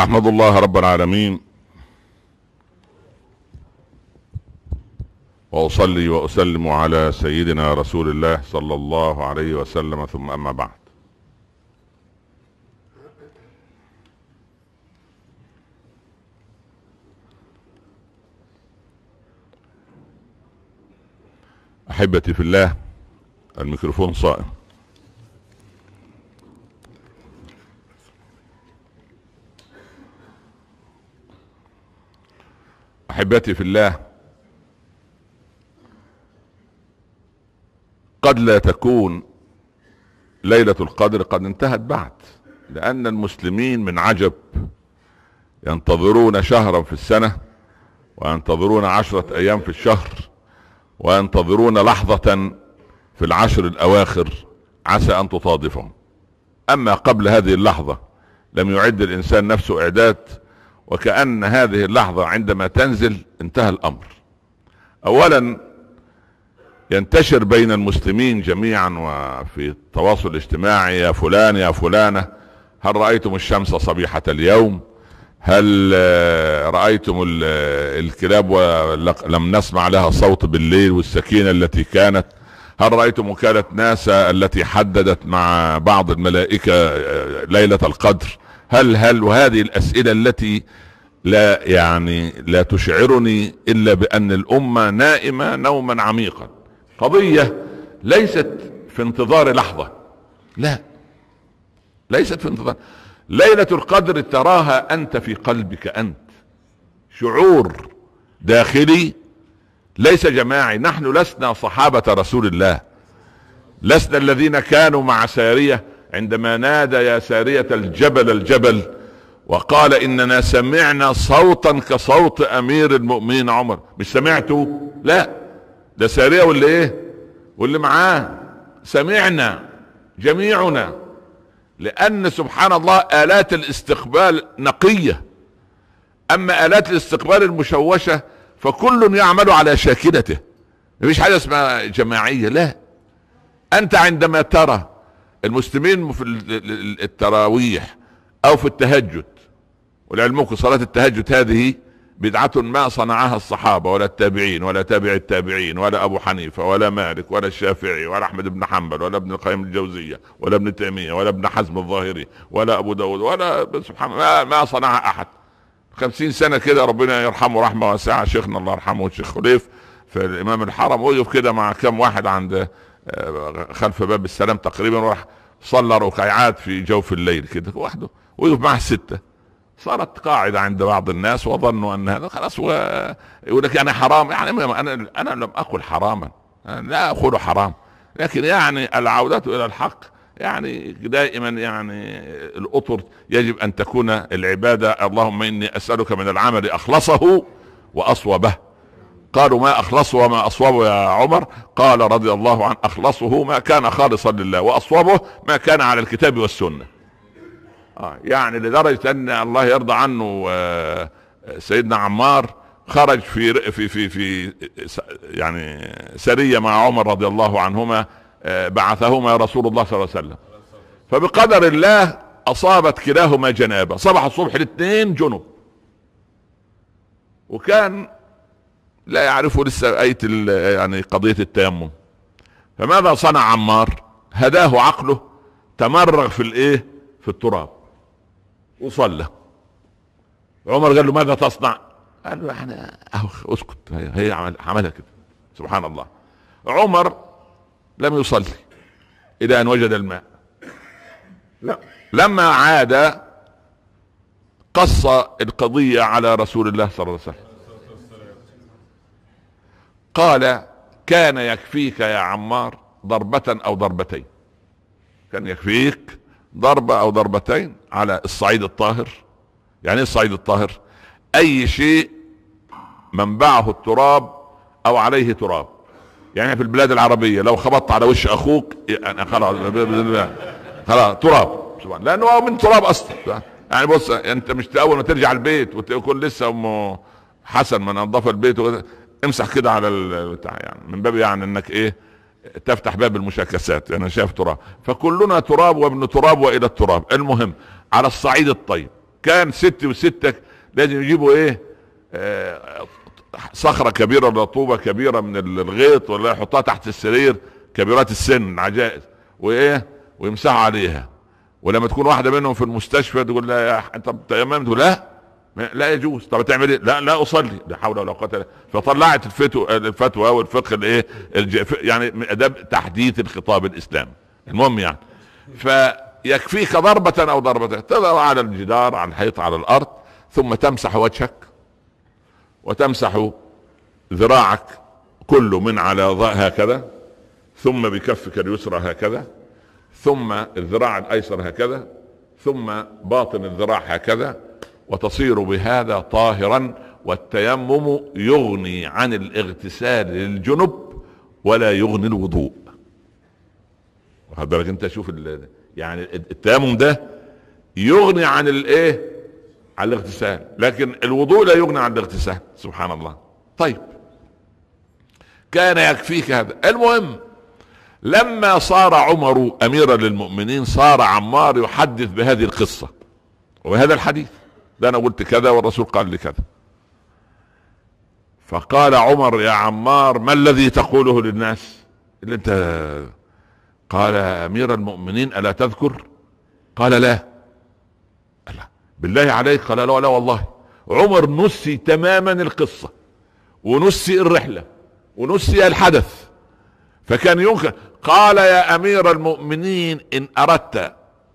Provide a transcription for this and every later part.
احمد الله رب العالمين واصلي واسلم على سيدنا رسول الله صلى الله عليه وسلم ثم اما بعد احبتي في الله الميكروفون صائم احبتي في الله قد لا تكون ليله القدر قد انتهت بعد لان المسلمين من عجب ينتظرون شهرا في السنه وينتظرون عشره ايام في الشهر وينتظرون لحظه في العشر الاواخر عسى ان تصادفهم اما قبل هذه اللحظه لم يعد الانسان نفسه اعداد وكأن هذه اللحظة عندما تنزل انتهى الأمر أولا ينتشر بين المسلمين جميعا وفي التواصل الاجتماعي يا فلان يا فلانة هل رأيتم الشمس صبيحة اليوم هل آه، رأيتم آه، الكلاب ولم نسمع لها صوت بالليل والسكينة التي كانت هل رأيتم وكالة ناسا التي حددت مع بعض الملائكة آه، ليلة القدر هل هل وهذه الاسئلة التي لا يعني لا تشعرني الا بان الامة نائمة نوما عميقا قضية ليست في انتظار لحظة لا ليست في انتظار ليلة القدر تراها انت في قلبك انت شعور داخلي ليس جماعي نحن لسنا صحابة رسول الله لسنا الذين كانوا مع سارية عندما نادى يا سارية الجبل الجبل وقال اننا سمعنا صوتا كصوت امير المؤمنين عمر مش سمعته لا ده سارية واللي ايه واللي معاه سمعنا جميعنا لان سبحان الله الات الاستقبال نقية اما الات الاستقبال المشوشة فكل يعمل على شاكلته مفيش حاجة اسمها جماعية لا انت عندما ترى المسلمين في التراويح او في التهجد ولعلمكم صلاة التهجد هذه بدعة ما صنعها الصحابة ولا التابعين ولا تابع التابعين ولا أبو حنيفة ولا مالك ولا الشافعي ولا أحمد بن حنبل ولا ابن القيم الجوزية ولا ابن تيمية ولا ابن حزم الظاهري ولا أبو داود ولا سبحان ما, ما صنعها أحد خمسين سنة كده ربنا يرحمه رحمة واسعة شيخنا الله يرحمه الشيخ خليف في الإمام الحرم وقف كده مع كم واحد عند خلف باب السلام تقريبا وراح صلى ركعات في جوف الليل كده وحده ويقف معه سته صارت قاعده عند بعض الناس وظنوا ان هذا خلاص و... يقول لك يعني حرام يعني انا انا لم اقل حراما لا اقول حرام لكن يعني العوده الى الحق يعني دائما يعني الاطر يجب ان تكون العباده اللهم اني اسالك من العمل اخلصه واصوبه قالوا ما أخلصه وما اصوابه يا عمر قال رضي الله عنه أخلصه ما كان خالصا لله واصوابه ما كان على الكتاب والسنة آه يعني لدرجة أن الله يرضى عنه آه، سيدنا عمار خرج في في في في يعني سريه مع عمر رضي الله عنهما آه، بعثهما رسول الله صلى الله عليه وسلم فبقدر الله اصابت كلاهما جنابه صبح الصبح الاثنين جنب وكان لا يعرفوا لسه آية يعني قضية التيمم فماذا صنع عمار هداه عقله تمرغ في الايه في التراب وصلى عمر قال له ماذا تصنع قال له احنا اسكت هي, هي عمل عملها كده سبحان الله عمر لم يصلي الى ان وجد الماء لا لما عاد قص القضية على رسول الله صلى الله عليه وسلم قال كان يكفيك يا عمار ضربة أو ضربتين كان يكفيك ضربة أو ضربتين على الصعيد الطاهر يعني ايه الصعيد الطاهر أي شيء منبعه التراب أو عليه تراب يعني في البلاد العربية لو خبطت على وش أخوك يعني خلاص خلاص تراب لأنه هو من تراب أصلا يعني بص أنت مش أول ما ترجع البيت وتكون لسه أم حسن من أنظف البيت امسح كده على البتاع يعني من باب يعني انك ايه تفتح باب المشاكسات انا شايف تراب فكلنا تراب وابن تراب والى التراب المهم على الصعيد الطيب كان ستي وستك لازم يجيبوا ايه آه صخرة كبيرة ولا طوبة كبيرة من الغيط ولا يحطها تحت السرير كبيرات السن العجائز وايه ويمسحوا عليها ولما تكون واحدة منهم في المستشفى تقول لها يا طب تمام تقول لا لا يجوز طب تعمل ايه لا لا اصلي لا حول ولا قوه الا فطلعت الفتوى الفتوى والفقه الايه يعني اداب تحديث الخطاب الاسلامي المهم يعني فيكفيك ضربه او ضربتين تضع على الجدار على الحيط على الارض ثم تمسح وجهك وتمسح ذراعك كله من على هكذا ثم بكفك اليسرى هكذا ثم الذراع الايسر هكذا ثم باطن الذراع هكذا وتصير بهذا طاهرا والتيمم يغني عن الاغتسال للجنب ولا يغني الوضوء واخد انت شوف يعني التيمم ده يغني عن الايه عن الاغتسال لكن الوضوء لا يغني عن الاغتسال سبحان الله طيب كان يكفيك هذا المهم لما صار عمر اميرا للمؤمنين صار عمار يحدث بهذه القصه وبهذا الحديث ده انا قلت كذا والرسول قال لي كذا فقال عمر يا عمار ما الذي تقوله للناس اللي انت قال يا امير المؤمنين الا تذكر قال لا لا بالله عليك قال لا لا والله عمر نسي تماما القصه ونسي الرحله ونسي الحدث فكان ينكر قال يا امير المؤمنين ان اردت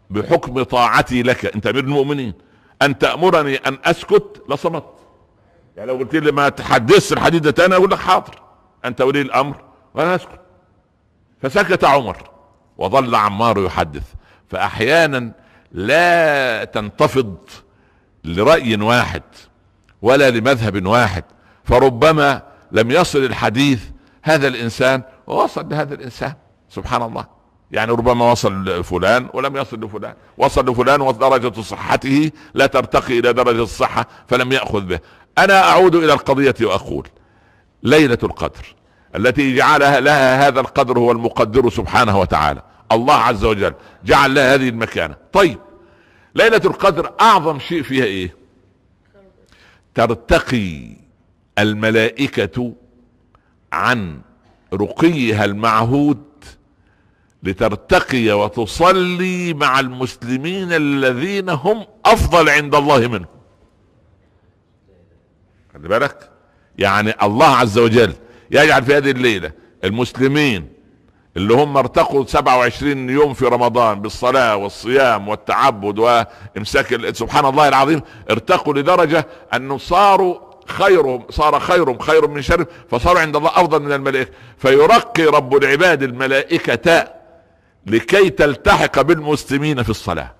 بحكم طاعتي لك انت امير المؤمنين ان تامرني ان اسكت لصمت يعني لو قلت لي ما تحدثش الحديث ده تاني اقول لك حاضر انت ولي الامر وانا اسكت فسكت عمر وظل عمار يحدث فاحيانا لا تنتفض لراي واحد ولا لمذهب واحد فربما لم يصل الحديث هذا الانسان ووصل لهذا الانسان سبحان الله يعني ربما وصل لفلان ولم يصل لفلان وصل لفلان ودرجة صحته لا ترتقي إلى درجة الصحة فلم يأخذ به أنا أعود إلى القضية وأقول ليلة القدر التي جعلها لها هذا القدر هو المقدر سبحانه وتعالى الله عز وجل جعل لها هذه المكانة طيب ليلة القدر أعظم شيء فيها إيه ترتقي الملائكة عن رقيها المعهود لترتقي وتصلي مع المسلمين الذين هم افضل عند الله منهم خلي بالك يعني الله عز وجل يجعل في هذه الليله المسلمين اللي هم ارتقوا 27 يوم في رمضان بالصلاة والصيام والتعبد وامساك سبحان الله العظيم ارتقوا لدرجة انه صاروا خيرهم صار خيرهم خير من شرهم فصاروا عند الله افضل من الملائكة فيرقي رب العباد الملائكة لكي تلتحق بالمسلمين في الصلاة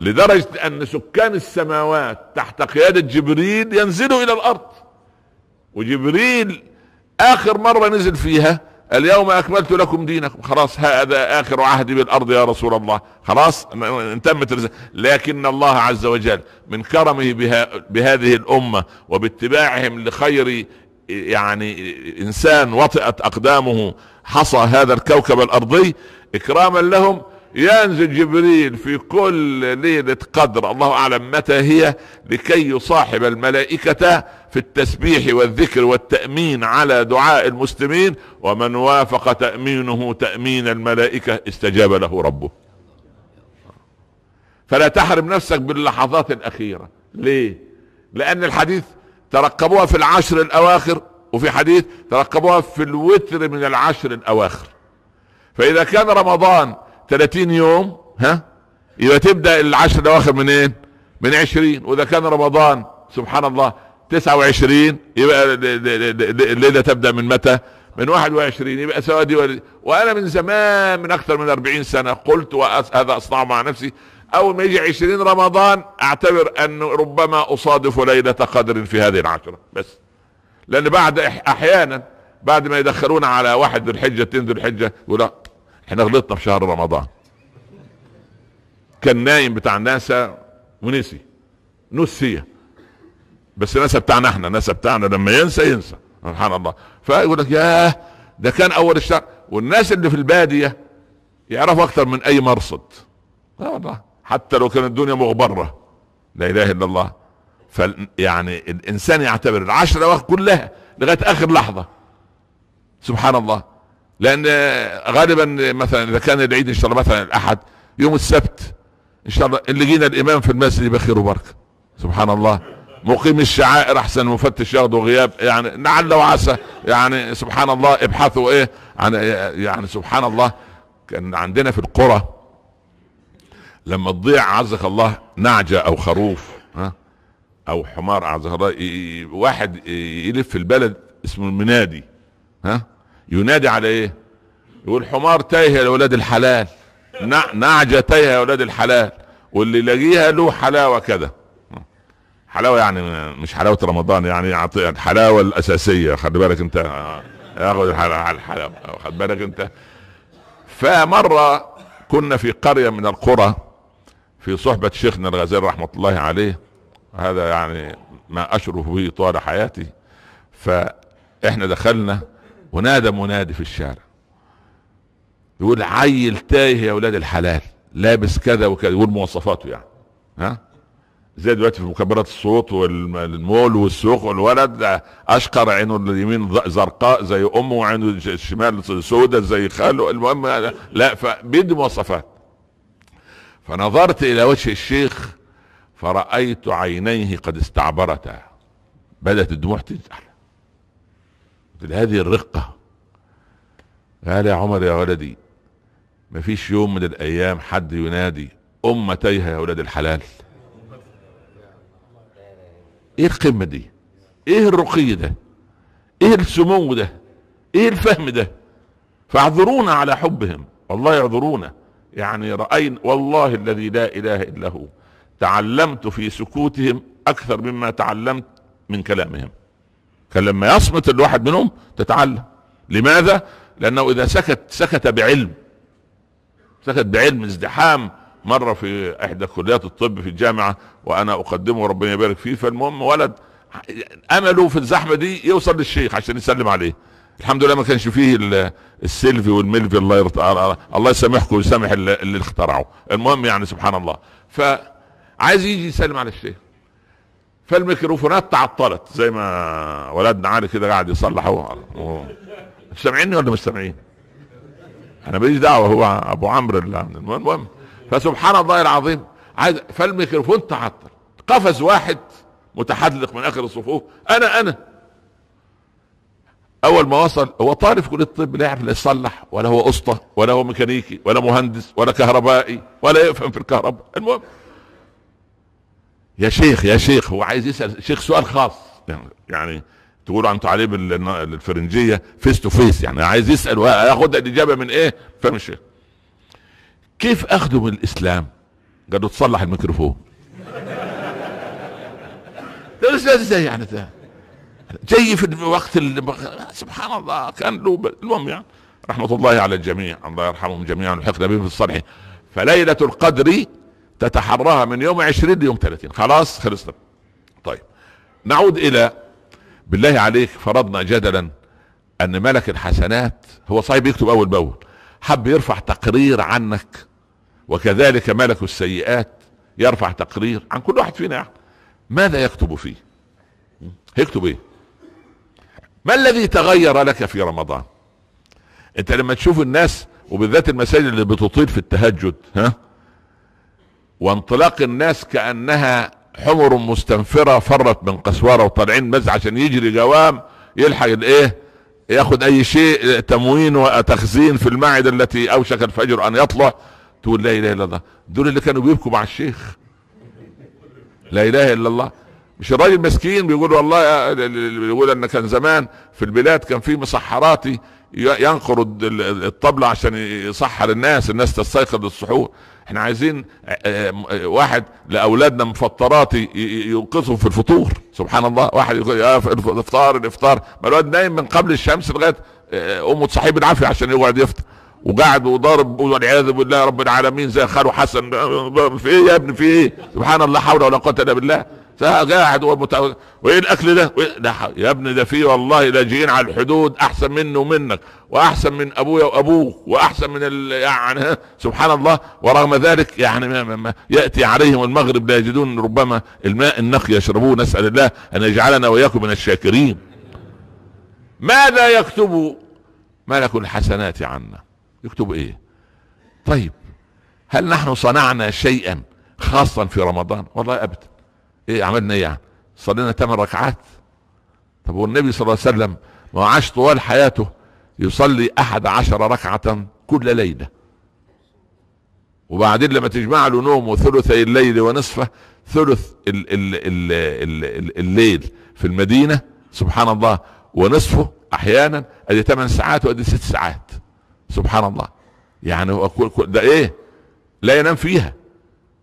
لدرجة ان سكان السماوات تحت قيادة جبريل ينزلوا الى الارض وجبريل اخر مرة نزل فيها اليوم اكملت لكم دينكم خلاص هذا اخر عهدي بالارض يا رسول الله خلاص انتمت الرزق لكن الله عز وجل من كرمه بها بهذه الامه وباتباعهم لخير يعني انسان وطئت اقدامه حصى هذا الكوكب الارضي اكراما لهم ينزل جبريل في كل ليلة قدر الله أعلم متى هي لكي يصاحب الملائكة في التسبيح والذكر والتأمين على دعاء المسلمين ومن وافق تأمينه تأمين الملائكة استجاب له ربه فلا تحرم نفسك باللحظات الأخيرة ليه لأن الحديث ترقبوها في العشر الاواخر وفي حديث ترقبوها في الوتر من العشر الاواخر فاذا كان رمضان 30 يوم ها يبقى تبدا العشر الاواخر منين؟ من 20 واذا كان رمضان سبحان الله 29 يبقى الليله تبدا من متى؟ من 21 يبقى سوادي وانا من زمان من اكثر من 40 سنه قلت هذا اصنعه مع نفسي اول ما يجي 20 رمضان اعتبر ان ربما اصادف ليله قدر في هذه العشره بس لان بعد احيانا بعد ما يدخلونا على واحد ذو الحجه تنزل ذو الحجه ولا احنا غلطنا في شهر رمضان كان نايم بتاع ناسا ونسي نسي بس ناسا بتاعنا احنا ناسا بتاعنا لما ينسى ينسى سبحان الله فيقول لك ياه ده كان اول الشهر والناس اللي في الباديه يعرفوا اكثر من اي مرصد لا والله حتى لو كانت الدنيا مغبرة لا اله الا الله فال يعني الانسان يعتبر العشر اواخر كلها لغاية اخر لحظة سبحان الله لان غالبا مثلا اذا كان العيد ان شاء الله مثلا الاحد يوم السبت ان شاء الله اللي جينا الامام في المسجد يبقى خير وبركه سبحان الله مقيم الشعائر احسن مفتش ياخذ غياب يعني لعل وعسى يعني سبحان الله ابحثوا ايه عن يعني سبحان الله كان عندنا في القرى لما تضيع عزك الله نعجة او خروف ها او حمار اعزك الله واحد يلف في البلد اسمه المنادي ها ينادي على ايه يقول حمار تايه يا اولاد الحلال نعجة تايه يا اولاد الحلال واللي لاقيها له حلاوة كده حلاوة يعني مش حلاوة رمضان يعني الحلاوة الأساسية خلي بالك أنت آه، ياخد الحلاوة الحلاوة خد بالك أنت فمرة كنا في قرية من القرى في صحبة شيخنا الغزالي رحمة الله عليه هذا يعني ما أشرف به طوال حياتي فإحنا دخلنا ونادى منادي في الشارع يقول عيل تايه يا ولاد الحلال لابس كذا وكذا يقول مواصفاته يعني ها زي دلوقتي في مكبرات الصوت والمول والسوق والولد اشقر عينه اليمين زرقاء زي امه وعينه الشمال سوداء زي خاله المهم لا فبيدي مواصفات فنظرت الى وجه الشيخ فرأيت عينيه قد استعبرتا بدأت الدموع تنزل هذه الرقة قال يا عمر يا ولدي مفيش يوم من الايام حد ينادي امتيها يا ولاد الحلال ايه القمه دي ايه الرقي ده ايه السمو ده ايه الفهم ده فاعذرونا على حبهم والله يعذرونا يعني رأينا والله الذي لا إله إلا هو تعلمت في سكوتهم أكثر مما تعلمت من كلامهم كان لما يصمت الواحد منهم تتعلم لماذا؟ لأنه إذا سكت سكت بعلم سكت بعلم ازدحام مرة في إحدى كليات الطب في الجامعة وأنا أقدمه ربنا يبارك فيه فالمهم ولد أمله في الزحمة دي يوصل للشيخ عشان يسلم عليه الحمد لله ما كانش فيه السيلفي والميلفي الله يرضى الله يسامحكم ويسامح اللي اخترعه المهم يعني سبحان الله ف عايز يجي يسلم على الشيخ فالميكروفونات تعطلت زي ما ولدنا علي كده قاعد يصلح هو مش سامعيني ولا مش سامعين؟ انا ماليش دعوه هو ابو عمرو المهم فسبحان الله العظيم عايز فالميكروفون تعطل قفز واحد متحدق من اخر الصفوف انا انا اول ما وصل هو طالب في كليه الطب لا يعرف لا يصلح ولا هو اسطى ولا هو ميكانيكي ولا مهندس ولا كهربائي ولا يفهم في الكهرباء المهم يا شيخ يا شيخ هو عايز يسال شيخ سؤال خاص يعني, يعني تقولوا عن تعليم الفرنجيه فيس تو فيس يعني عايز يسال وياخد الاجابه من ايه فاهم الشيخ كيف اخده من الاسلام قال له تصلح الميكروفون ده ازاي يعني ده جاي في الوقت سبحان الله كان له المهم يعني رحمة الله على الجميع الله يرحمهم جميعا ويحقنا بهم في الصالحين فليلة القدر تتحراها من يوم عشرين ليوم ثلاثين خلاص خلصنا طيب نعود إلى بالله عليك فرضنا جدلا أن ملك الحسنات هو صاحب يكتب أول بأول حب يرفع تقرير عنك وكذلك ملك السيئات يرفع تقرير عن كل واحد فينا يعني. ماذا يكتب فيه هيكتب ايه ما الذي تغير لك في رمضان انت لما تشوف الناس وبالذات المساجد اللي بتطيل في التهجد ها وانطلاق الناس كانها حمر مستنفره فرت من قسوره وطالعين مز عشان يجري جوام يلحق الايه ياخذ اي شيء تموين وتخزين في المعده التي اوشك الفجر ان يطلع تقول لا اله الا الله دول اللي كانوا بيبكوا مع الشيخ لا اله الا الله مش الراجل مسكين بيقول والله آه، آه، بيقول ان كان زمان في البلاد كان في مسحراتي ينقر الطبلة عشان يصحر الناس الناس تستيقظ للسحور احنا عايزين آه، واحد لاولادنا مفطرات ينقذهم في الفطور سبحان الله واحد يقول يا الافطار الافطار ما الواد نايم من قبل الشمس لغايه امه تصحيه بالعافيه عشان يقعد يفطر وقاعد وضارب والعياذ بالله رب العالمين زي خاله حسن في ايه يا ابني في ايه سبحان الله حول ولا قوه الا بالله جاء احد وايه الاكل ده؟ وإيه... ده يا ابني ده فيه والله لاجئين على الحدود احسن منه ومنك واحسن من ابويا وابوه واحسن من ال... يعني سبحان الله ورغم ذلك يعني ما ما ما ياتي عليهم المغرب لا يجدون ربما الماء النقي يشربوه نسال الله ان يجعلنا واياكم من الشاكرين. ماذا يكتب ملك الحسنات عنا؟ يكتب ايه؟ طيب هل نحن صنعنا شيئا خاصا في رمضان؟ والله ابدا ايه عملنا ايه يعني صلينا ثمان ركعات طب والنبي صلى الله عليه وسلم ما عاش طوال حياته يصلي احد عشر ركعة كل ليلة وبعدين لما تجمع له نومه ثلثي الليل ونصفه ثلث ال ال ال ال ال الليل في المدينة سبحان الله ونصفه احيانا ادي ثمان ساعات وادي ست ساعات سبحان الله يعني هو ده ايه لا ينام فيها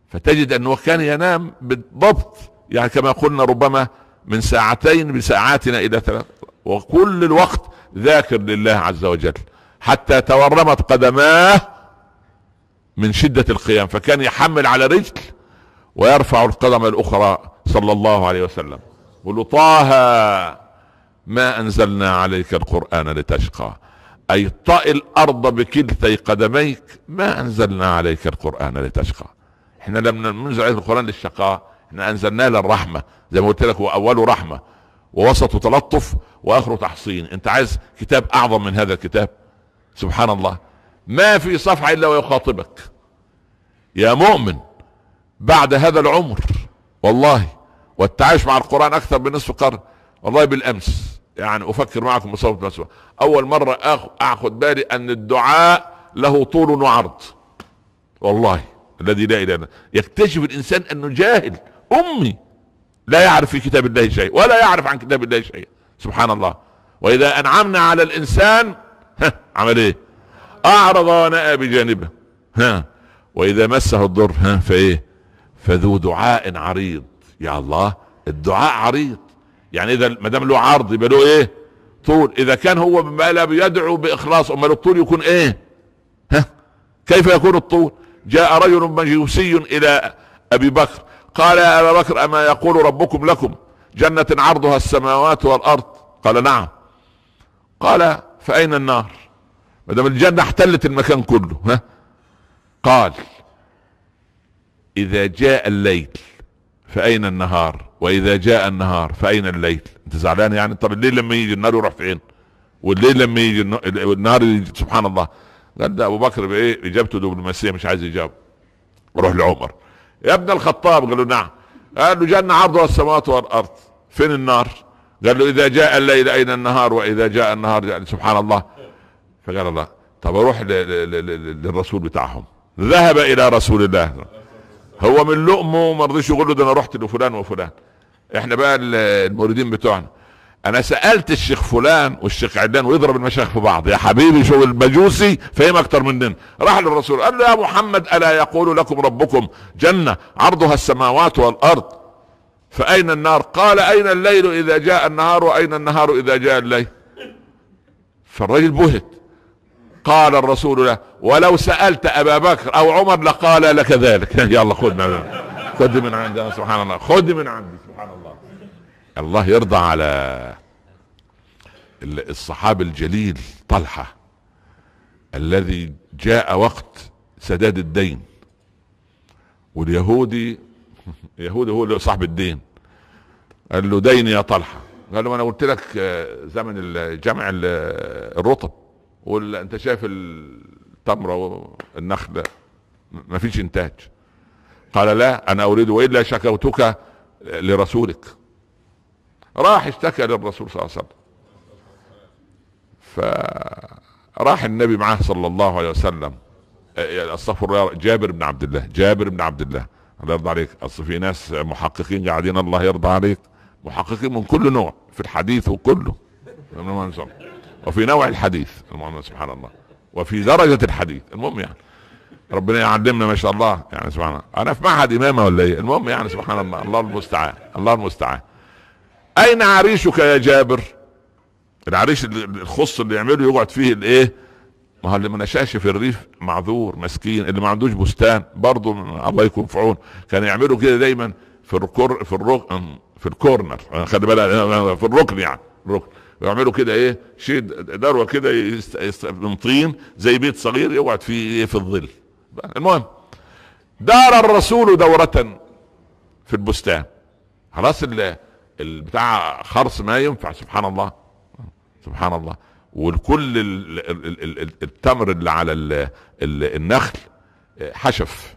فتجد انه كان ينام بالضبط يعني كما قلنا ربما من ساعتين بساعاتنا الى ثلاث وكل الوقت ذاكر لله عز وجل حتى تورمت قدماه من شدة القيام فكان يحمل على رجل ويرفع القدم الاخرى صلى الله عليه وسلم قل طه ما انزلنا عليك القران لتشقى اي طئ الارض بكلتي قدميك ما انزلنا عليك القران لتشقى احنا لم ننزل القران للشقاء احنا انزلنا له الرحمه زي ما قلت لك هو اوله رحمه ووسطه تلطف واخره تحصين انت عايز كتاب اعظم من هذا الكتاب سبحان الله ما في صفحه الا ويخاطبك يا مؤمن بعد هذا العمر والله والتعايش مع القران اكثر من نصف قرن والله بالامس يعني افكر معكم بصوت مسوى اول مره اخذ بالي ان الدعاء له طول وعرض والله الذي لا اله الا يكتشف الانسان انه جاهل امي لا يعرف في كتاب الله شيء ولا يعرف عن كتاب الله شيء سبحان الله واذا انعمنا على الانسان ها عمل ايه اعرض ونأى بجانبه ها واذا مسه الضر ها فايه فذو دعاء عريض يا الله الدعاء عريض يعني اذا ما دام له عرض يبقى له ايه طول اذا كان هو ما لا يدعو باخلاص امال الطول يكون ايه ها كيف يكون الطول جاء رجل مجوسي الى ابي بكر قال يا ابا بكر اما يقول ربكم لكم جنه عرضها السماوات والارض قال نعم قال فاين النار ما دام الجنه احتلت المكان كله ها قال اذا جاء الليل فاين النهار واذا جاء النهار فاين الليل انت زعلان يعني طب الليل لما يجي النار يروح فين والليل لما يجي النهار يجي سبحان الله قال ده ابو بكر بايه اجابته دبلوماسيه مش عايز يجاوب روح لعمر يا ابن الخطاب قال له نعم قال له جنة عرضها السماوات والأرض فين النار قال له إذا جاء الليل أين النهار وإذا جاء النهار يعني سبحان الله فقال الله طب أروح للرسول بتاعهم ذهب إلى رسول الله هو من لؤمه ما رضيش يقول له ده أنا رحت لفلان وفلان احنا بقى المريدين بتوعنا انا سالت الشيخ فلان والشيخ عدنان ويضرب المشايخ في بعض يا حبيبي شو المجوسي فاهم اكتر مننا راح للرسول قال له يا محمد الا يقول لكم ربكم جنه عرضها السماوات والارض فاين النار قال اين الليل اذا جاء النهار واين النهار اذا جاء الليل فالرجل بهت قال الرسول له ولو سالت ابا بكر او عمر لقال لك ذلك يلا خذ من عندنا سبحان الله خذ من عندي سبحان الله الله يرضى على الصحابي الجليل طلحه الذي جاء وقت سداد الدين واليهودي يهودي هو اللي صاحب الدين قال له دين يا طلحه قال له انا قلت لك آه، زمن جمع الرطب انت شايف التمره والنخله ما فيش انتاج قال لا انا اريد والا شكوتك لرسولك راح اشتكى للرسول صلى الله عليه وسلم فراح النبي معاه صلى الله عليه وسلم يعني استغفر الله جابر بن عبد الله جابر بن عبد الله الله يرضى عليك اصل في ناس محققين قاعدين الله يرضى عليك محققين من كل نوع في الحديث وكله وفي نوع الحديث سبحان الله وفي درجة الحديث المهم يعني ربنا يعلمنا ما شاء الله يعني سبحان الله انا في معهد امامه ولا ايه المهم يعني سبحان الله الله المستعان الله المستعان اين عريشك يا جابر العريش الخص اللي يعمله يقعد فيه الايه ما هو اللي ما نشاش في الريف معذور مسكين اللي ما عندوش بستان برضه الله يكون في عون كان يعملوا كده دايما في الكور في الركن في الكورنر آه، خد بالك آه، آه، في الركن يعني الركن يعملوا كده ايه شيء دروه كده من طين زي بيت صغير يقعد فيه ايه في الظل المهم دار الرسول دورة في البستان خلاص الله البتاع خرص ما ينفع سبحان الله سبحان الله والكل ال ال التمر اللي على ال ال النخل حشف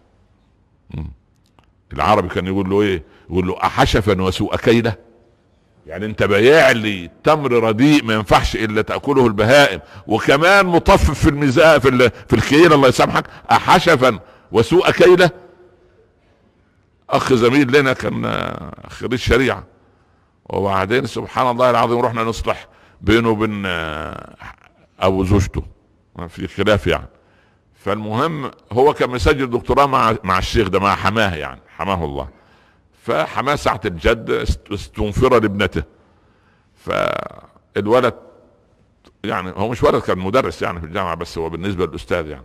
العربي كان يقول له ايه يقول له احشفا وسوء كيله يعني انت بايع لي تمر رديء ما ينفعش الا تاكله البهائم وكمان مطفف في الميزان في, في الكيل الله يسامحك احشفا وسوء كيله اخ زميل لنا كان خريج شريعه وبعدين سبحان الله العظيم رحنا نصلح بينه وبين آه، ابو زوجته آه، في خلاف يعني فالمهم هو كان مسجل دكتوراه مع مع الشيخ ده مع حماه يعني حماه الله فحماه ساعه الجد استنفر لابنته فالولد يعني هو مش ولد كان مدرس يعني في الجامعه بس هو بالنسبه للاستاذ يعني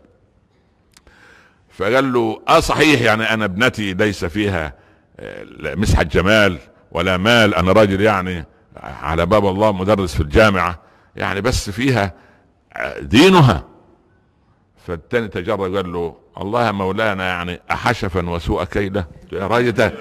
فقال له اه صحيح يعني انا ابنتي ليس فيها آه، مسحه جمال ولا مال انا راجل يعني على باب الله مدرس في الجامعه يعني بس فيها دينها فالتاني تجرد قال له الله يا مولانا يعني احشفا وسوء كيده يا راجل ده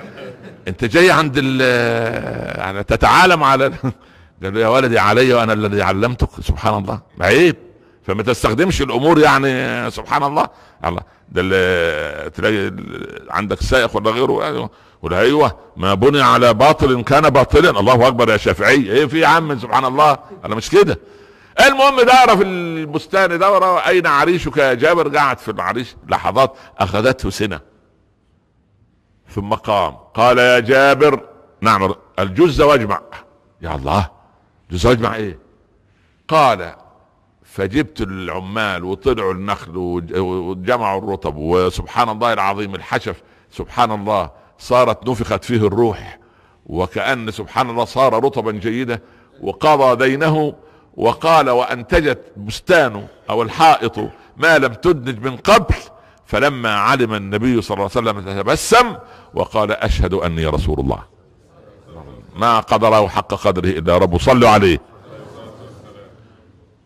انت جاي عند ال آه، يعني تتعالم على قال له يا ولدي علي وانا الذي علمتك سبحان الله عيب فما تستخدمش الامور يعني سبحان الله الله ده آه، تلاقي آه، عندك سائق ولا غيره يعني قل ايوه ما بني على باطل كان باطلا الله اكبر يا شافعي ايه في يا عم سبحان الله انا مش كده المهم دار في البستان دورة اين عريشك يا جابر قعد في العريش لحظات اخذته سنة ثم قام قال يا جابر نعم الجز واجمع يا الله جز واجمع ايه قال فجبت العمال وطلعوا النخل وجمعوا الرطب وسبحان الله العظيم الحشف سبحان الله صارت نفخت فيه الروح وكأن سبحان الله صار رطبا جيدا وقضى دينه وقال وأنتجت بستانه أو الحائط ما لم تدنج من قبل فلما علم النبي صلى الله عليه وسلم تبسم وقال أشهد أني رسول الله ما قدره حق قدره إلا رب صلوا عليه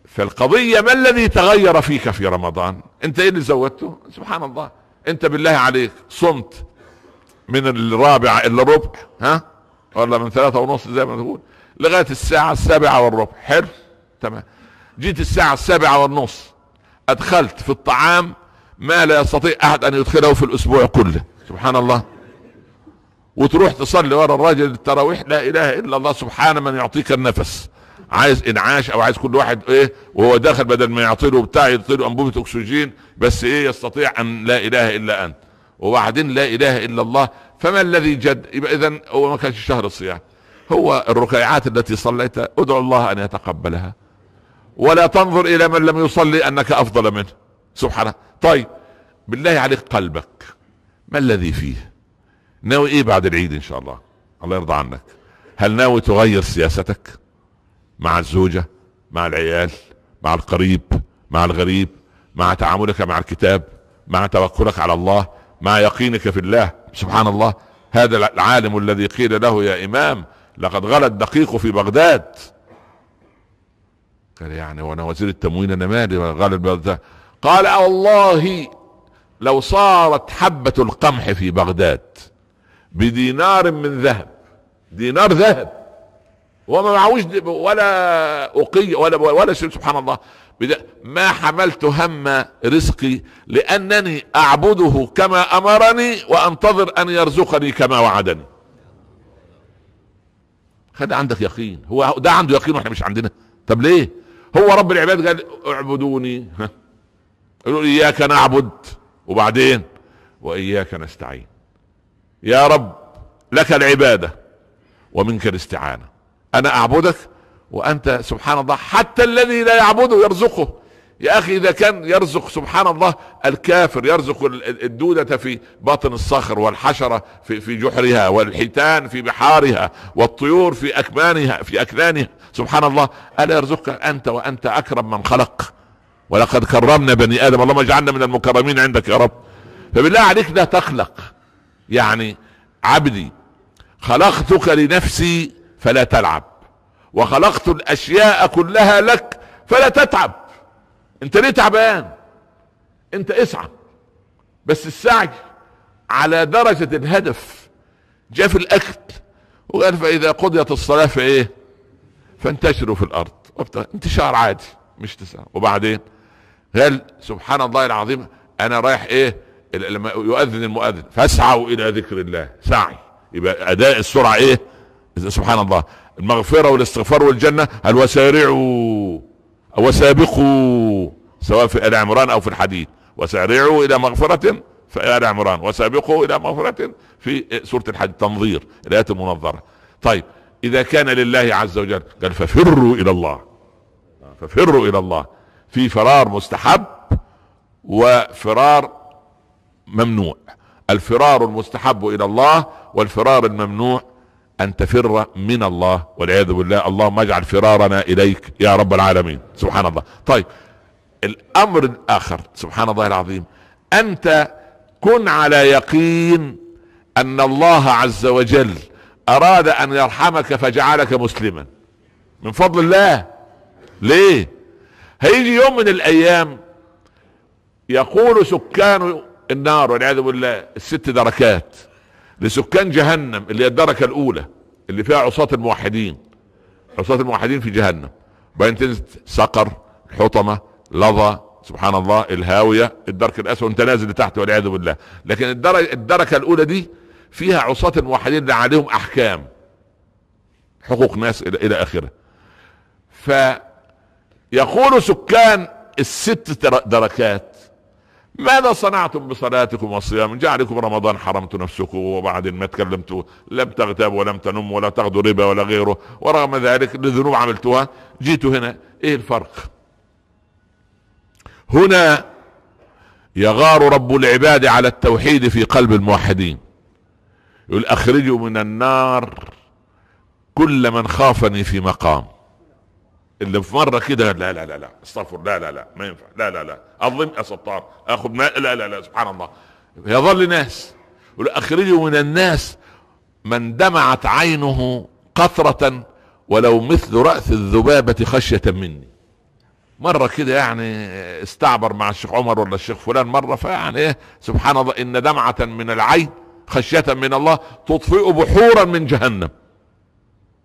فالقضية ما الذي تغير فيك في رمضان انت ايه اللي زودته سبحان الله انت بالله عليك صمت من الرابعة إلا ربع ها ولا من ثلاثة ونص زي ما تقول لغاية الساعة السابعة والربع حلو تمام جيت الساعة السابعة والنص أدخلت في الطعام ما لا يستطيع أحد أن يدخله في الأسبوع كله سبحان الله وتروح تصلي ورا الراجل التراويح لا إله إلا الله سبحان من يعطيك النفس عايز انعاش او عايز كل واحد ايه وهو داخل بدل ما يعطي له بتاع يعطي له انبوبه اكسجين بس ايه يستطيع ان لا اله الا انت وبعدين لا اله الا الله فما الذي جد يبقى اذا هو ما كانش شهر الصيام هو الركعات التي صليتها ادعو الله ان يتقبلها ولا تنظر الى من لم يصلي انك افضل منه سبحانه طيب بالله عليك قلبك ما الذي فيه ناوي ايه بعد العيد ان شاء الله الله يرضى عنك هل ناوي تغير سياستك مع الزوجة مع العيال مع القريب مع الغريب مع تعاملك مع الكتاب مع توكلك على الله مع يقينك في الله سبحان الله هذا العالم الذي قيل له يا امام لقد غلى الدقيق في بغداد قال يعني وانا وزير التموين انا مالي غلى بغداد قال والله لو صارت حبة القمح في بغداد بدينار من ذهب دينار ذهب وما معهوش ولا أقي ولا ولا شيء سبحان الله ما حملت هم رزقي لانني اعبده كما امرني وانتظر ان يرزقني كما وعدني خد عندك يقين هو ده عنده يقين واحنا مش عندنا طب ليه هو رب العباد قال اعبدوني قالوا اياك نعبد وبعدين واياك نستعين يا رب لك العباده ومنك الاستعانه انا اعبدك وانت سبحان الله حتى الذي لا يعبده يرزقه يا اخي اذا كان يرزق سبحان الله الكافر يرزق الدوده في باطن الصخر والحشره في في جحرها والحيتان في بحارها والطيور في اكمانها في اكنانها سبحان الله الا يرزقك انت وانت اكرم من خلق ولقد كرمنا بني ادم اللهم اجعلنا من المكرمين عندك يا رب فبالله عليك لا تخلق يعني عبدي خلقتك لنفسي فلا تلعب وخلقت الاشياء كلها لك فلا تتعب انت ليه تعبان انت اسعى بس السعي على درجة الهدف جاء في الاكل وقال فاذا قضيت الصلاة فايه فانتشروا في الارض انتشار عادي مش تسعى وبعدين قال سبحان الله العظيم انا رايح ايه لما يؤذن المؤذن فاسعوا الى ذكر الله سعي يبقى اداء السرعه ايه سبحان الله المغفرة والاستغفار والجنة قال وسارعوا وسابقوا سواء في آل عمران أو في الحديث وسارعوا إلى مغفرة في آل عمران وسابقوا إلى مغفرة في سورة الحج تنظير الآيات المنظرة طيب إذا كان لله عز وجل قال ففروا إلى الله ففروا إلى الله في فرار مستحب وفرار ممنوع الفرار المستحب إلى الله والفرار الممنوع ان تفر من الله والعياذ بالله اللهم اجعل فرارنا اليك يا رب العالمين سبحان الله طيب الامر الاخر سبحان الله العظيم انت كن على يقين ان الله عز وجل اراد ان يرحمك فجعلك مسلما من فضل الله ليه هيجي يوم من الايام يقول سكان النار والعياذ بالله الست دركات لسكان جهنم اللي هي الدركه الاولى اللي فيها عصاة الموحدين عصاة الموحدين في جهنم وبعدين تنزل سقر حطمه لظى سبحان الله الهاويه الدرك الاسود وانت نازل لتحت والعياذ بالله لكن الدركه الاولى دي فيها عصاة الموحدين اللي عليهم احكام حقوق ناس الى, إلى اخره فيقول سكان الست دركات ماذا صنعتم بصلاتكم وصيامكم جعلكم رمضان حرمت نفسكم وبعد ما تكلمت لم تغتاب ولم تنم ولا تغدو ربا ولا غيره ورغم ذلك الذنوب عملتها جيت هنا ايه الفرق هنا يغار رب العباد على التوحيد في قلب الموحدين يقول اخرجوا من النار كل من خافني في مقام اللي في مره كده لا لا لا لا استغفر لا لا لا ما ينفع لا لا لا الظم ستار اخذ ماء لا لا لا سبحان الله يظل ناس يقول اخرجوا من الناس من دمعت عينه قطرة ولو مثل رأس الذبابة خشية مني مرة كده يعني استعبر مع الشيخ عمر ولا الشيخ فلان مرة فيعني ايه سبحان الله ان دمعة من العين خشية من الله تطفئ بحورا من جهنم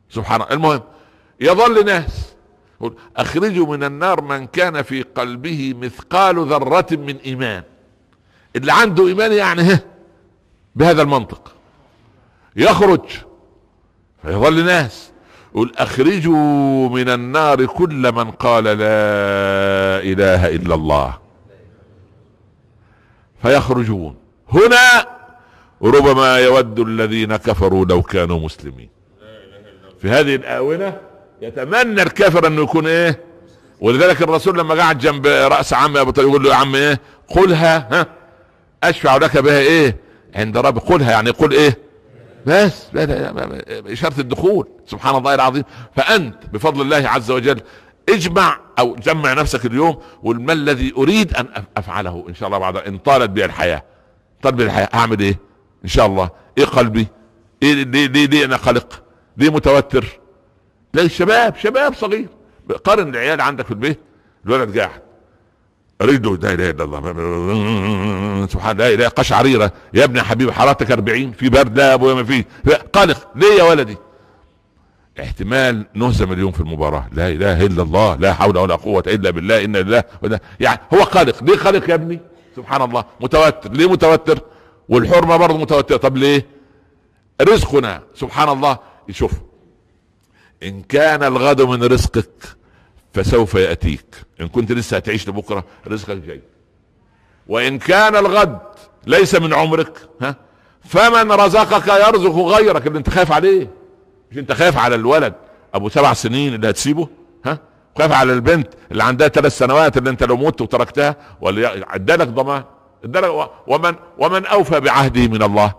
سبحان الله المهم يظل ناس اخرجوا من النار من كان في قلبه مثقال ذرة من ايمان اللي عنده ايمان يعني بهذا المنطق يخرج فيظل ناس يقول اخرجوا من النار كل من قال لا اله الا الله فيخرجون هنا ربما يود الذين كفروا لو كانوا مسلمين في هذه الاونه يتمنى الكافر انه يكون ايه ولذلك الرسول لما قعد جنب راس عم ابو طالب يقول له يا عم ايه قلها ها اشفع لك بها ايه عند ربي قلها يعني قل ايه بس اشاره الدخول سبحان الله العظيم فانت بفضل الله عز وجل اجمع او جمع نفسك اليوم وما الذي اريد ان افعله ان شاء الله بعد ان طالت بي الحياه طالت بي الحياه هعمل ايه ان شاء الله ايه قلبي ايه ليه ليه, ليه انا قلق ليه متوتر تلاقي الشباب شباب صغير قارن العيال عندك في البيت الولد قاعد رجله لا اله الا الله سبحان لا اله قشعريره يا ابن حبيبي حرارتك 40 في برد لا يا ابويا ما في قلق ليه يا ولدي احتمال نهزم اليوم في المباراه لا اله الا الله لا حول ولا قوه الا بالله ان لله يعني هو قلق ليه قلق يا ابني سبحان الله متوتر ليه متوتر والحرمه برضه متوتره طب ليه رزقنا سبحان الله شوف ان كان الغد من رزقك فسوف ياتيك ان كنت لسه هتعيش لبكره رزقك جاي وان كان الغد ليس من عمرك ها فمن رزقك يرزق غيرك اللي انت خايف عليه مش انت خايف على الولد ابو سبع سنين اللي هتسيبه ها خايف على البنت اللي عندها ثلاث سنوات اللي انت لو مت وتركتها ولا ادالك ضمان ادالك ومن ومن اوفى بعهده من الله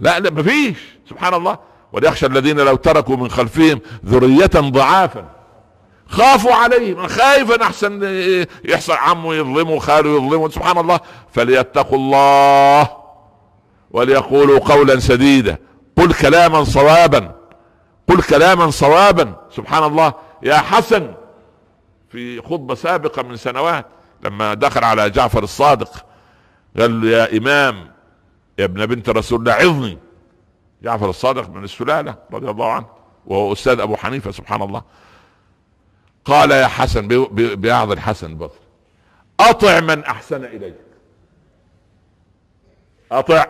لا لا مفيش سبحان الله وليخشى الذين لو تركوا من خلفهم ذرية ضعافا خافوا عليه من خايف ان احسن إيه، يحصل عمه يظلمه خاله يظلمه سبحان الله فليتقوا الله وليقولوا قولا سديدا قل كلاما صوابا قل كلاما صوابا سبحان الله يا حسن في خطبه سابقه من سنوات لما دخل على جعفر الصادق قال له يا امام يا ابن بنت رسول الله عظني جعفر الصادق من السلالة رضي الله عنه وهو أستاذ أبو حنيفة سبحان الله قال يا حسن بيعظ الحسن البصري أطع من أحسن إليك أطع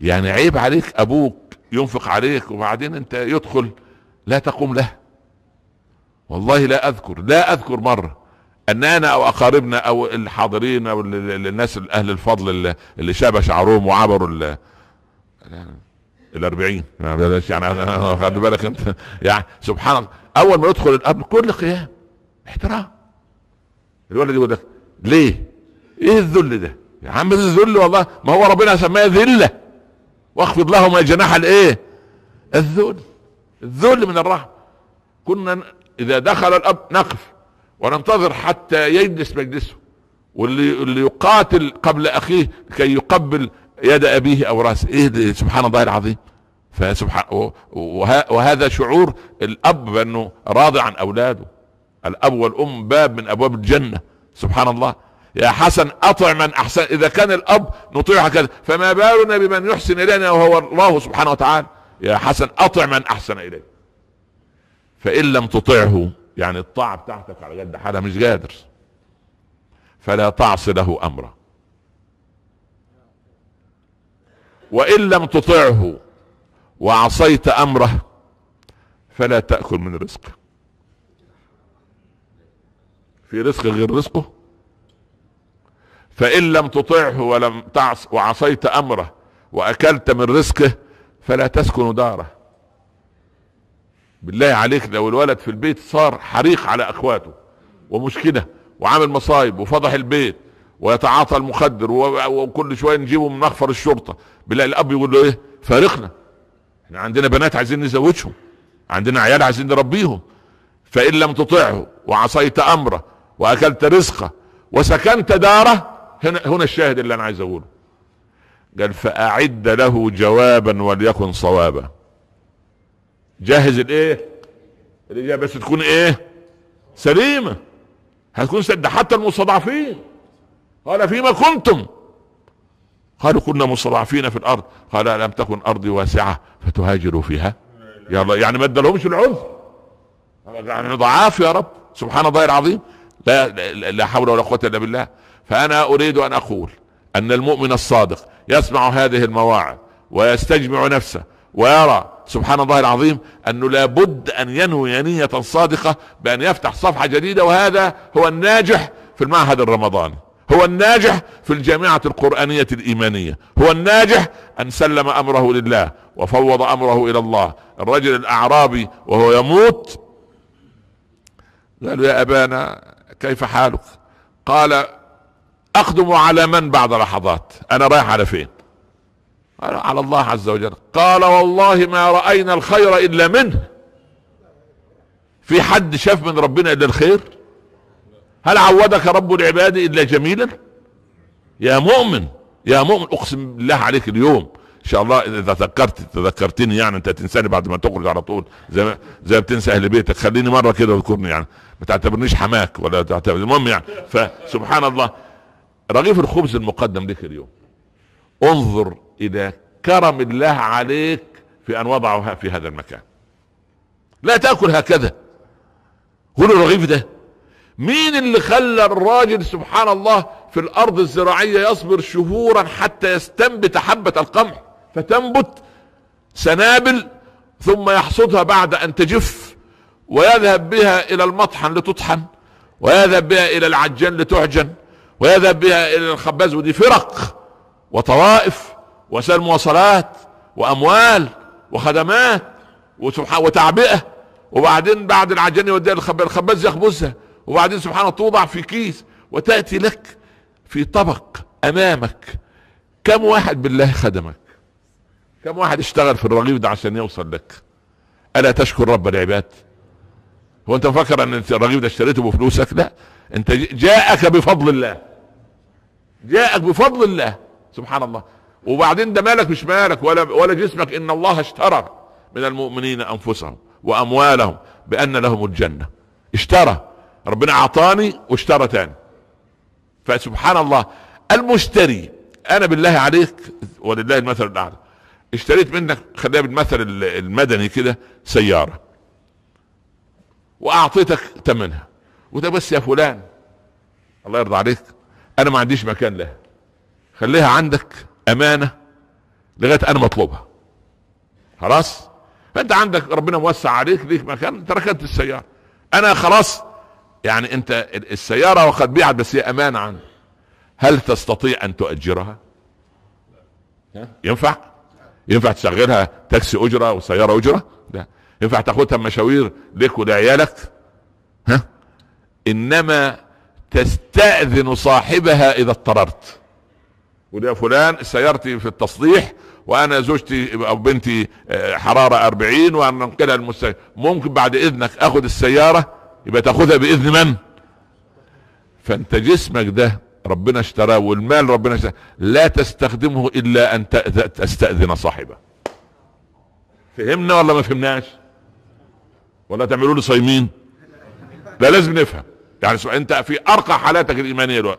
يعني عيب عليك أبوك ينفق عليك وبعدين أنت يدخل لا تقوم له والله لا أذكر لا أذكر مرة ان انا او اقاربنا او الحاضرين او الناس اهل الفضل اللي شاب شعرهم وعبروا يعني الأربعين يعني خلي بالك أنت يعني سبحان الله أول ما يدخل الأب كل قيام احترام الولد يقول لك ليه؟ إيه الذل ده؟ يا عم إيه الذل والله ما هو ربنا سماه ذلة واخفض لهما جناح الإيه؟ الذل الذل من الرحمة كنا إذا دخل الأب نقف وننتظر حتى يجلس مجلسه واللي اللي يقاتل قبل اخيه كي يقبل يد ابيه او راسه ايه سبحان الله العظيم فسبحان وهذا شعور الاب بانه راضي عن اولاده الاب والام باب من ابواب الجنه سبحان الله يا حسن اطع من احسن اذا كان الاب نطيعه كذا فما بالنا بمن يحسن الينا وهو الله سبحانه وتعالى يا حسن اطع من احسن اليك فان لم تطعه يعني الطاعه بتاعتك على قد حالها مش قادر فلا تعص له امره وان لم تطعه وعصيت امره فلا تاكل من رزقه في رزق غير رزقه فان لم تطعه ولم تعص وعصيت امره واكلت من رزقه فلا تسكن داره بالله عليك لو الولد في البيت صار حريق على اخواته ومشكله وعامل مصايب وفضح البيت ويتعاطى المخدر وكل شويه نجيبه من مخفر الشرطه بنلاقي الاب يقول له ايه فارقنا احنا عندنا بنات عايزين نزوجهم عندنا عيال عايزين نربيهم فان لم تطعه وعصيت امره واكلت رزقه وسكنت داره هنا هنا الشاهد اللي انا عايز اقوله قال فاعد له جوابا وليكن صوابا جهز الايه الاجابه بس تكون ايه سليمه هتكون سد حتى المستضعفين قال فيما كنتم قالوا كنا مستضعفين في الارض قال الم تكن ارضي واسعه فتهاجروا فيها الله يعني ما ادالهمش العذر يعني ضعاف يا رب سبحان الله العظيم لا لا حول ولا قوه الا بالله فانا اريد ان اقول ان المؤمن الصادق يسمع هذه المواعظ ويستجمع نفسه ويرى سبحان الله العظيم انه لابد ان ينوي نيه صادقه بان يفتح صفحه جديده وهذا هو الناجح في المعهد الرمضاني هو الناجح في الجامعة القرآنية الإيمانية هو الناجح أن سلم أمره لله وفوض أمره إلى الله الرجل الأعرابي وهو يموت قالوا يا أبانا كيف حالك قال أقدم على من بعد لحظات أنا رايح على فين قال على الله عز وجل قال والله ما رأينا الخير إلا منه في حد شاف من ربنا إلا الخير هل عودك رب العباد الا جميلا يا مؤمن يا مؤمن اقسم بالله عليك اليوم ان شاء الله اذا تذكرت تذكرتني يعني انت تنساني بعد ما تخرج على طول زي ما زي ما بتنسى اهل بيتك خليني مره كده اذكرني يعني ما تعتبرنيش حماك ولا تعتبر المهم يعني فسبحان الله رغيف الخبز المقدم لك اليوم انظر الى كرم الله عليك في ان وضعها في هذا المكان لا تاكل هكذا قولوا الرغيف ده مين اللي خلى الراجل سبحان الله في الارض الزراعيه يصبر شهورا حتى يستنبت حبه القمح فتنبت سنابل ثم يحصدها بعد ان تجف ويذهب بها الى المطحن لتطحن ويذهب بها الى العجان لتعجن ويذهب بها الى الخباز ودي فرق وطوائف وسائل مواصلات واموال وخدمات وتعبئه وبعدين بعد العجان يوديها للخباز الخباز يخبزها وبعدين سبحانه توضع في كيس وتأتي لك في طبق أمامك كم واحد بالله خدمك كم واحد اشتغل في الرغيف ده عشان يوصل لك ألا تشكر رب العباد هو أنت مفكر أن الرغيف ده اشتريته بفلوسك لا أنت جاءك بفضل الله جاءك بفضل الله سبحان الله وبعدين ده مالك مش مالك ولا ولا جسمك ان الله اشترى من المؤمنين انفسهم واموالهم بان لهم الجنه اشترى ربنا اعطاني واشترى تاني فسبحان الله المشتري انا بالله عليك ولله المثل الاعلى اشتريت منك خليها بالمثل المدني كده سياره واعطيتك ثمنها وده بس يا فلان الله يرضى عليك انا ما عنديش مكان لها خليها عندك امانه لغايه انا مطلوبها خلاص فانت عندك ربنا موسع عليك ليك مكان تركت السياره انا خلاص يعني انت السيارة وقد بيعت بس هي امانة عنك هل تستطيع ان تؤجرها ينفع ينفع تشغلها تاكسي اجرة وسيارة اجرة لا ينفع تاخدها مشاوير لك ولعيالك ها انما تستأذن صاحبها اذا اضطررت يا فلان سيارتي في التصليح وانا زوجتي او بنتي آه، حرارة 40 وهننقلها المستشفى ممكن بعد اذنك اخد السيارة يبقى تاخذها باذن من فانت جسمك ده ربنا اشتراه والمال ربنا اشتراه لا تستخدمه الا ان تستاذن صاحبه فهمنا ولا ما فهمناش ولا تعملوا لي صايمين لا لازم نفهم يعني انت في ارقى حالاتك الايمانيه الوقت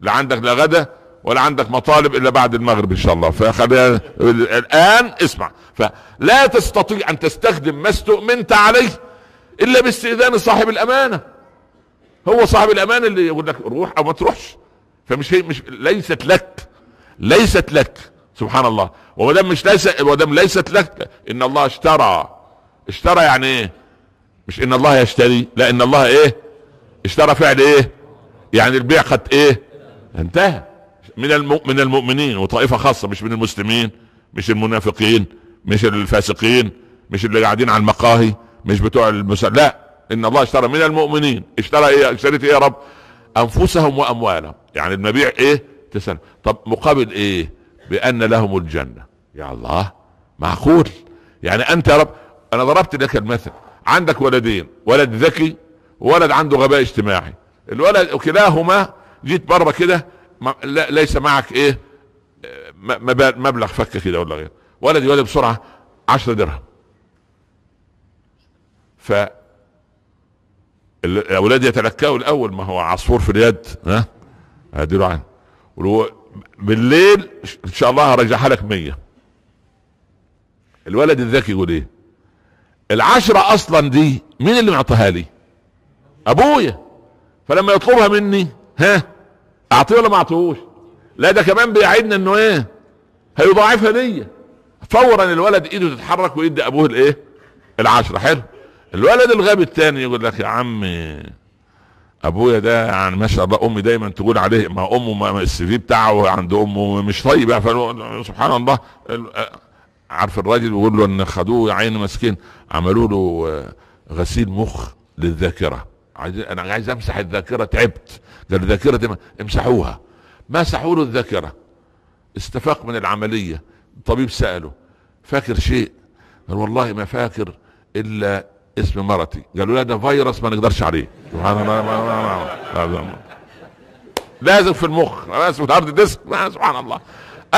لا عندك لا غدا ولا عندك مطالب الا بعد المغرب ان شاء الله فخلينا الان اسمع فلا تستطيع ان تستخدم ما استؤمنت عليه الا باستئذان صاحب الامانه هو صاحب الامانه اللي يقول لك روح او ما تروحش فمش هي مش ليست لك ليست لك سبحان الله وما دام مش ليس ودام ليست لك ان الله اشترى اشترى يعني ايه مش ان الله يشتري لا ان الله ايه اشترى فعل ايه يعني البيع قد ايه انتهى من من المؤمنين وطائفه خاصه مش من المسلمين مش المنافقين مش الفاسقين مش اللي قاعدين على المقاهي مش بتوع المس... لا ان الله اشترى من المؤمنين اشترى ايه اشتريت ايه يا رب انفسهم واموالهم يعني المبيع ايه تسأل طب مقابل ايه بان لهم الجنه يا الله معقول يعني انت يا رب انا ضربت لك المثل عندك ولدين ولد ذكي وولد عنده غباء اجتماعي الولد كلاهما جيت بره كده ليس معك ايه آه، مبلغ فكه كده ولا غير ولد يولد بسرعه 10 درهم ف الاولاد يتلكاوا الاول ما هو عصفور في اليد ها هديله عنه بالليل ان شاء الله هرجعها لك 100 الولد الذكي يقول ايه العشرة اصلا دي مين اللي معطيها لي ابويا فلما يطلبها مني ها اعطيه ولا ما اعطيهوش لا ده كمان بيعدنا انه ايه هيضاعفها ليا فورا الولد ايده تتحرك ويدي ابوه الايه العشرة حلو الولد الغبي الثاني يقول لك يا عم ابويا ده يعني ما شاء الله امي دايما تقول عليه ما امه ما السي في بتاعه عند امه مش طيب سبحان الله عارف الراجل بيقول له ان خدوه يا عين مسكين عملوا له آه، غسيل مخ للذاكره عايز انا عايز امسح الذاكره تعبت ده الذاكره دي امسحوها مسحوا له الذاكره استفاق من العمليه الطبيب ساله فاكر شيء قال والله ما فاكر الا اسم مرتي قالوا لا ده فيروس ما نقدرش عليه سبحان الله لازم في المخ لازم في الديسك ديسك سبحان الله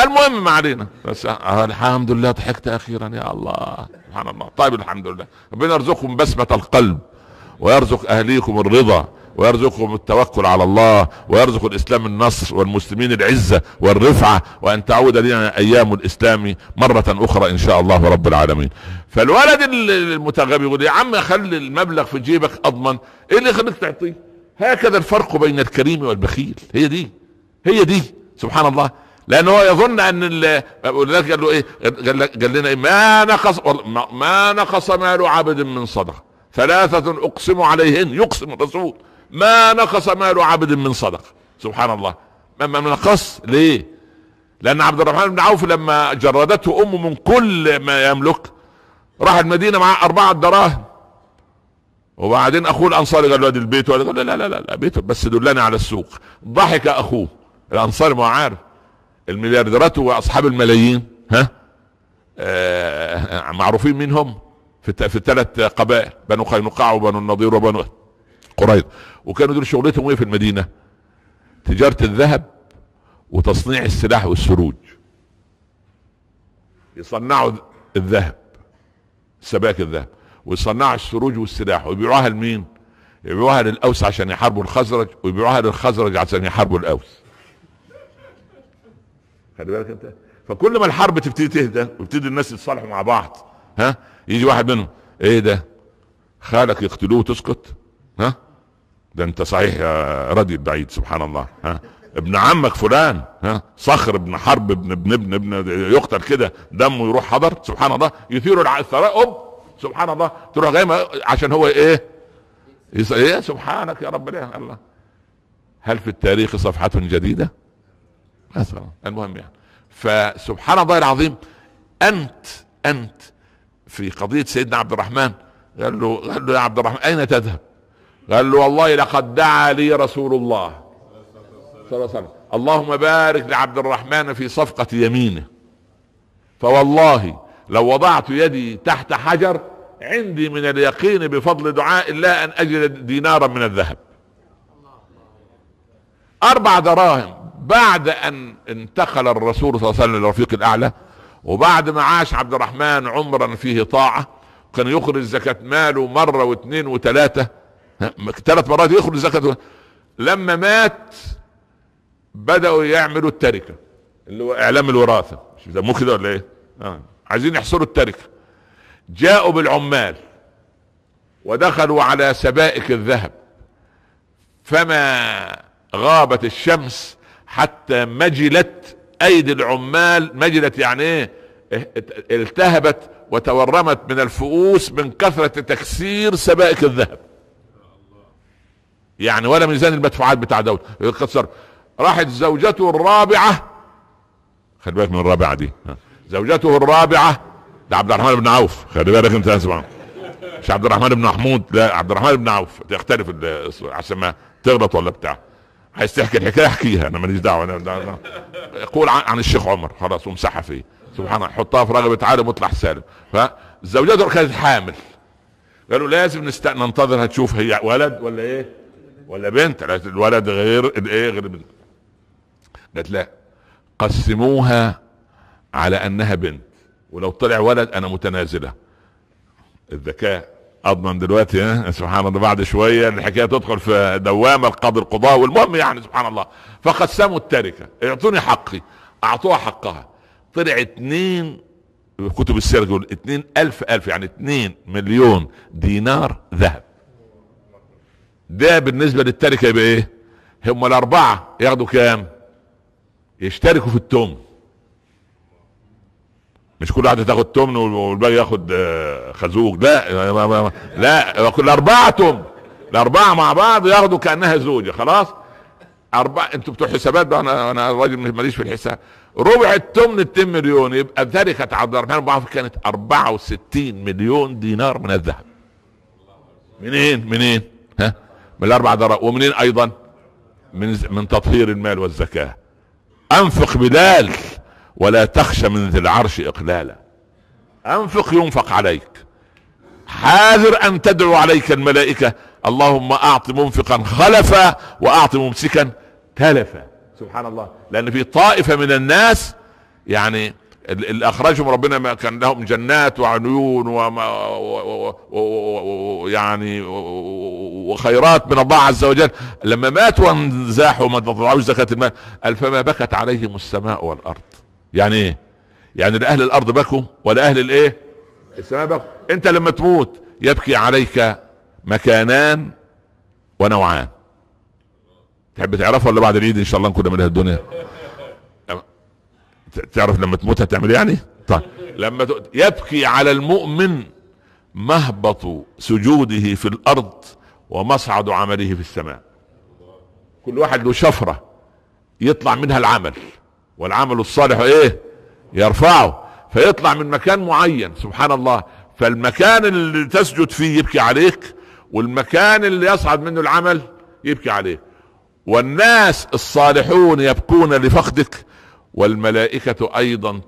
المهم ما علينا بس الحمد لله ضحكت اخيرا يا الله سبحان الله طيب الحمد لله ربنا يرزقكم بسمه القلب ويرزق اهليكم الرضا ويرزقهم التوكل على الله ويرزق الاسلام النصر والمسلمين العزه والرفعه وان تعود لنا ايام الاسلام مره اخرى ان شاء الله رب العالمين فالولد المتغاب يقول يا عم خلي المبلغ في جيبك اضمن ايه اللي خليك تعطيه هكذا الفرق بين الكريم والبخيل هي دي هي دي سبحان الله لان هو يظن ان ولذلك قال له ايه قال لنا إيه ما نقص ما نقص مال عبد من صدقه ثلاثة أقسم عليهن يقسم الرسول ما نقص مال عبد من صدقه سبحان الله ما نقص ليه لان عبد الرحمن بن عوف لما جردته امه من كل ما يملك راح المدينه معاه اربعه دراهم وبعدين اخوه الانصاري قال له ادي البيت ولا قال لا لا لا, لا بيته بس دلني على السوق ضحك اخوه الانصاري ما عارف المليارديرات واصحاب الملايين ها آه معروفين مين هم في الثلاث قبائل بنو قينقاع وبنو النضير وبنو قريظه وكانوا دول شغلتهم ايه في المدينه تجاره الذهب وتصنيع السلاح والسروج يصنعوا الذهب سباك الذهب ويصنعوا السروج والسلاح ويبيعوها لمين يبيعوها للاوس عشان يحاربوا الخزرج ويبيعوها للخزرج عشان يحاربوا الاوس خلي بالك انت فكل ما الحرب تبتدي تهدى ويبتدي الناس يتصالحوا مع بعض ها يجي واحد منهم ايه ده خالك يقتلوه وتسكت ها ده انت صحيح يا رادي البعيد سبحان الله ها ابن عمك فلان ها صخر ابن حرب ابن ابن ابن, ابن يقتل كده دمه يروح حضر سبحان الله يثير اب سبحان الله تروح جاي عشان هو ايه؟ ايه سبحانك يا رب ليه الله هل في التاريخ صفحة جديدة؟ مثلا المهم يعني فسبحان الله العظيم انت انت في قضية سيدنا عبد الرحمن قال له قال له يا عبد الرحمن اين تذهب؟ قال له والله لقد دعا لي رسول الله صلى الله عليه وسلم اللهم بارك لعبد الرحمن في صفقة يمينه فوالله لو وضعت يدي تحت حجر عندي من اليقين بفضل دعاء الله ان اجد دينارا من الذهب اربع دراهم بعد ان انتقل الرسول صلى الله عليه وسلم للرفيق الاعلى وبعد ما عاش عبد الرحمن عمرا فيه طاعه كان يخرج زكاه ماله مره واثنين وثلاثه ثلاث مرات يخرج زكاة لما مات بدأوا يعملوا التركة اللي هو إعلام الوراثة مش بيسموه كده ولا إيه؟ آه. عايزين يحصروا التركة جاءوا بالعمال ودخلوا على سبائك الذهب فما غابت الشمس حتى مجلت ايدي العمال مجلت يعني ايه, إيه، التهبت وتورمت من الفؤوس من كثرة تكسير سبائك الذهب يعني ولا ميزان المدفوعات بتاع دوت يتكسر راحت زوجته الرابعة خلي بالك من الرابعة دي زوجته الرابعة ده عبد الرحمن بن عوف خلي بالك انت اسمع مش عبد الرحمن بن محمود لا عبد الرحمن بن عوف تختلف عشان ما تغلط ولا بتاع عايز تحكي الحكايه احكيها انا ماليش دعوه انا قول عن الشيخ عمر خلاص وامسحها فيه سبحان الله حطها في رغبه عالم واطلع سالم فزوجته كانت حامل قالوا لازم نست... ننتظر هتشوف هي ولد ولا ايه ولا بنت الولد غير ايه غير بنت قالت لا قسموها على انها بنت ولو طلع ولد انا متنازله الذكاء اضمن دلوقتي ها سبحان الله بعد شويه الحكايه تدخل في دوامه القاضي القضاه والمهم يعني سبحان الله فقسموا التركه اعطوني حقي اعطوها حقها طلع اتنين كتب السيره تقول اتنين الف الف يعني اتنين مليون دينار ذهب ده بالنسبه للتركه يبقى ايه هم الاربعه ياخدوا كام يشتركوا في التمن مش كل واحده تاخد تمن والباقي ياخد آه، خازوق لا لا كل اربعه تمن الاربعه مع بعض ياخدوا كانها زوجه خلاص أربعة أنتوا بتوع حسابات بقى أنا أنا راجل ماليش في الحساب ربع التمن 2 مليون يبقى تركة عبد الرحمن أبو عوف كانت 64 مليون دينار من الذهب منين منين ها من الاربع درجات ومنين ايضا من من تطهير المال والزكاه انفق بلال ولا تخشى من ذي العرش اقلالا انفق ينفق عليك حاذر ان تدعو عليك الملائكه اللهم اعط منفقا خلفا واعط ممسكا تلفا سبحان الله لان في طائفه من الناس يعني اللي اخرجهم ربنا ما كان لهم جنات وعيون ويعني وخيرات من الله عز وجل لما ماتوا وانزاحوا ما تطلعوا زكاه المال قال فما بكت عليهم السماء والارض يعني ايه؟ يعني لاهل الارض بكوا ولا اهل الايه؟ السماء بكوا انت لما تموت يبكي عليك مكانان ونوعان تحب تعرفه ولا بعد العيد ان شاء الله نكون من الدنيا تعرف لما تموت هتعمل إيه يعني طيب لما يبكي على المؤمن مهبط سجوده في الارض ومصعد عمله في السماء كل واحد له شفرة يطلع منها العمل والعمل الصالح ايه يرفعه فيطلع من مكان معين سبحان الله فالمكان اللي تسجد فيه يبكي عليك والمكان اللي يصعد منه العمل يبكي عليه والناس الصالحون يبكون لفقدك والملائكة أيضا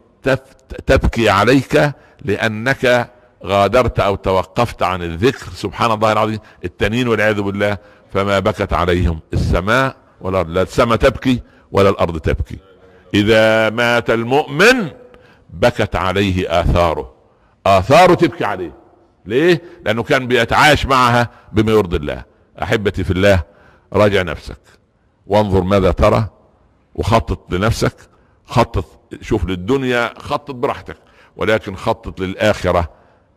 تبكي عليك لأنك غادرت أو توقفت عن الذكر سبحان الله العظيم التنين والعياذ بالله فما بكت عليهم السماء والأرض لا السماء تبكي ولا الأرض تبكي إذا مات المؤمن بكت عليه آثاره آثاره تبكي عليه ليه؟ لأنه كان بيتعايش معها بما يرضي الله أحبتي في الله راجع نفسك وانظر ماذا ترى وخطط لنفسك خطط شوف للدنيا خطط براحتك ولكن خطط للاخره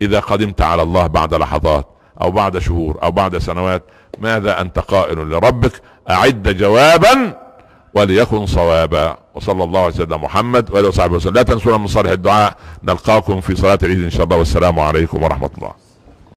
اذا قدمت على الله بعد لحظات او بعد شهور او بعد سنوات ماذا انت قائل لربك اعد جوابا وليكن صوابا وصلى الله على سيدنا محمد اله وصحبه وسلم لا تنسونا من صالح الدعاء نلقاكم في صلاه العيد ان شاء الله والسلام عليكم ورحمه الله